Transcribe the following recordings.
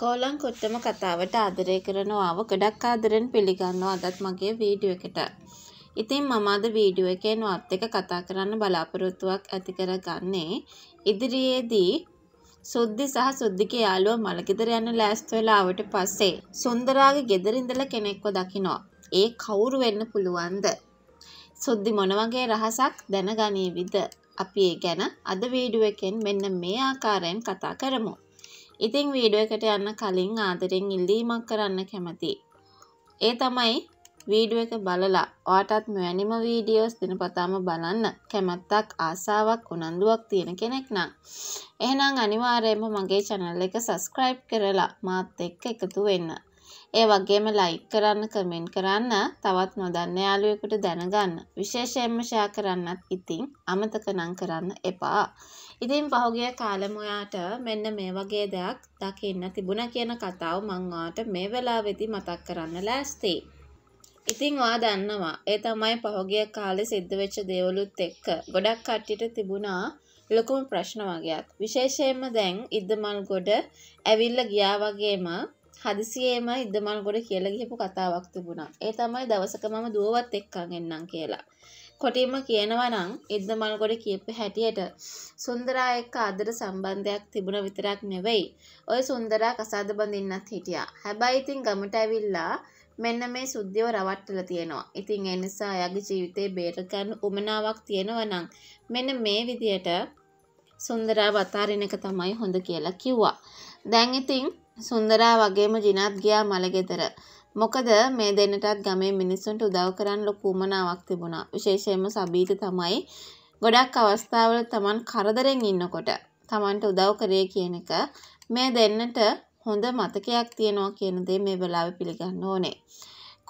කෝලං කොත්තම කතාවට ආදරය කරනවාව ගොඩක් ආදරෙන් පිළිගන්නවා අදත් මගේ වීඩියෝ එකට. ඉතින් මම අද වීඩියෝ එකේ නොත් එක කතා කරන්න බලාපොරොත්තුවක් ඇති කරගන්නේ ඉදිරියේදී සුද්ධි සහ සුද්ධිගේ යාළුවා මලගෙදර යන ලෑස්ති වෙලා ආවට පස්සේ සුන්දරාගේ ගෙදර ඉඳලා කෙනෙක්ව දකිනවා. ඒ කවුරු වෙන්න පුළුවන්ද? සුද්ධි මොන වගේ රහසක් දැනගනීවිද? අපි ඒ ගැන අද වීඩියෝ එකෙන් මෙන්න මේ ආකාරයෙන් කතා කරමු. ඉතිං වීඩුව එකට යන්න කලින් ආදරෙන් ඉල්ලීමක් කරන්න කැමති. ඒ තමයි වීඩුව එක බලලා ඕටත් මෙවැනිම වීඩියෝස් දිනපතාම බලන්න කැමැත්තක් ආසාවක් උනන්දුවක් තියෙන කෙනෙක් නම්. එහෙනම් අනිවාර්යයෙන්ම මගේ channel එක subscribe කරලා මාත් එක්ක එකතු වෙන්න. ඒ වගේම ලයික් කරන්න කමෙන්ට් කරන්න තවත් නොදන්න යාළුවෙකුට දැනගන්න විශේෂයෙන්ම ෂෙයා කරන්නත් ඉතින් අමතක නම් කරන්න එපා. ඉතින් පහුගිය කාලෙම ඔයාට මෙන්න මේ වගේ දෙයක් දකින්න තිබුණා කියන කතාව මම ඔයාට මේ වෙලාවේදී මතක් කරන්න ලෑස්තියි. ඉතින් ඔයා දන්නවා ඒ තමයි පහුගිය කාලේ සිද්ධ වෙච්ච දේවලුත් එක්ක ගොඩක් කට්ටියට තිබුණා ලොකුම ප්‍රශ්න වගේක්. විශේෂයෙන්ම දැන් ඉදමල් ගොඩ ඇවිල්ලා ගියා වගේම හදිසියේම ඉදමල්ගොඩ කියලා ගිහපු කතාවක් තිබුණා. ඒ තමයි දවසක මම දුවවත් එක්කන් එන්නම් කියලා. කොටින්ම කියනවා නම් ඉදමල්ගොඩ කියපු හැටියට සුන්දරා එක්ක ආදර සම්බන්ධයක් තිබුණ විතරක් නෙවෙයි. ওই සුන්දරා කසාද බඳින්නත් හිටියා. හැබැයි ඉතින් ගමට ඇවිල්ලා මෙන්න මේ සුද්ධියව රවට්ටලා තියෙනවා. ඉතින් ඒ නිසා එයාගේ ජීවිතේ බේර ගන්න උමනාවක් තියෙනවා නම් මෙන්න මේ විදියට සුන්දරාව අතාරින එක තමයි හොඳ කියලා කිව්වා. දැන් ඉතින් සුන්දරා වගේම ජිනත් ගියා මලගෙදර. මොකද මේ දෙන්නටත් ගමේ මිනිස්සුන්ට උදව් කරන්න ලොකු උමනාවක් තිබුණා. විශේෂයෙන්ම සබීට තමයි ගොඩක් අවස්ථාවල Taman කරදරෙන් ඉන්නකොට Tamanට උදව් කරේ කියන එක මේ දෙන්නට හොඳ මතකයක් තියෙනවා කියන දේ මේ වෙලාවේ පිළිගන්න ඕනේ.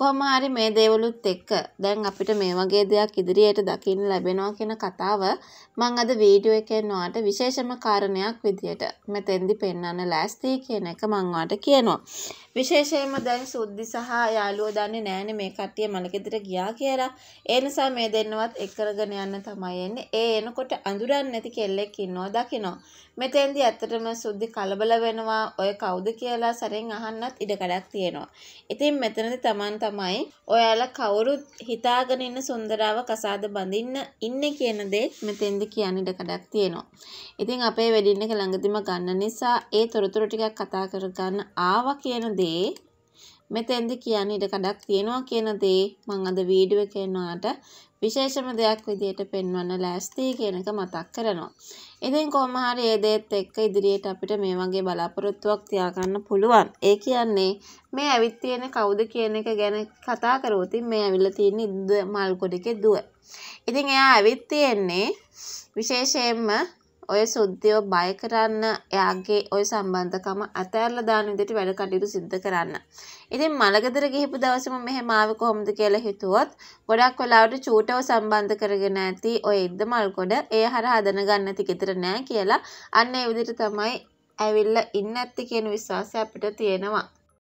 කොහොම හරි මේ දේවලුත් එක්ක දැන් අපිට මේ වගේ දෙයක් ඉදිරියට දකින්න ලැබෙනවා කියන කතාව මං අද වීඩියෝ එකෙන් ඔයාලට විශේෂම කාරණයක් විදියට මෙතෙන්දි පෙන්වන්න ලෑස්තියි කියන එක මං ඔයාලට කියනවා. විශේෂයෙන්ම දැන් සුද්ධි සහ යාළුවෝ දන්නේ නැහැනේ මේ කට්ටිය මලකෙදට ගියා කියලා. ඒ නිසා මේ දෙන්නවත් එකරගෙන යන්න තමයි එන්නේ. ඒ එනකොට අඳුරන්නේ නැති කෙල්ලෙක් ඉන්නවා දකිනවා. මෙතෙන්දි ඇත්තටම සුද්ධි කලබල වෙනවා. ඔය කවුද කියලා සරෙන් අහන්නත් ඉඩ කඩක් තියෙනවා. ඉතින් මෙතනදී Taman තමයි ඔයාලා කවුරුත් හිතාගෙන ඉන්න සුන්දරාව කසාද බඳින්න ඉන්නේ කියන දේ මෙතෙන්ද කියන්න ඉඩ කඩක් තියෙනවා. ඉතින් අපේ වෙඩින් එක ළඟදිම ගන්න නිසා ඒ තොරතුරු ටිකක් කතා කරගන්න ආවා කියන දේ මෙතෙන්දි කියන්න ඉඩ කඩක් තියෙනවා කියන දේ මම අද වීඩියෝ එකෙන් ඔයාලට විශේෂම දෙයක් විදියට පෙන්වන්න ලෑස්තියි කියන එක මතක් කරනවා. ඉතින් කොහොම හරි ඒ දේත් එක්ක ඉදිරියට අපිට මේ වගේ බලාපොරොත්තුවක් තියාගන්න පුළුවන්. ඒ කියන්නේ මේ ඇවිත් තියෙන කවුද කියන එක ගැන කතා කරොත් මේ ඇවිල්ලා තියෙන මල්කොඩකේ දුව. ඉතින් එයා ඇවිත් තියෙන්නේ විශේෂයෙන්ම ඔය සුද්ධියෝ බය කරන්න එයාගේ ඔය සම්බන්ධකම අතෑරලා දාන විදිහට වැඩ කටයුතු සිද්ධ කරන්න. ඉතින් මලගෙදර ගිහිපු දවසම මෙහෙම ආවේ කොහොමද කියලා හිතුවොත් ගොඩක් වෙලාවට චූටව සම්බන්ධ කරගෙන ඇති ඔය ඉද්ද මල්කොඩ ඒ හරහා දැනගන්න ඇති ගෙදර නෑ කියලා අන්න ඒ විදිහට තමයි ඇවිල්ලා ඉන්න ඇත්ති කියන විශ්වාසය අපිට තියෙනවා.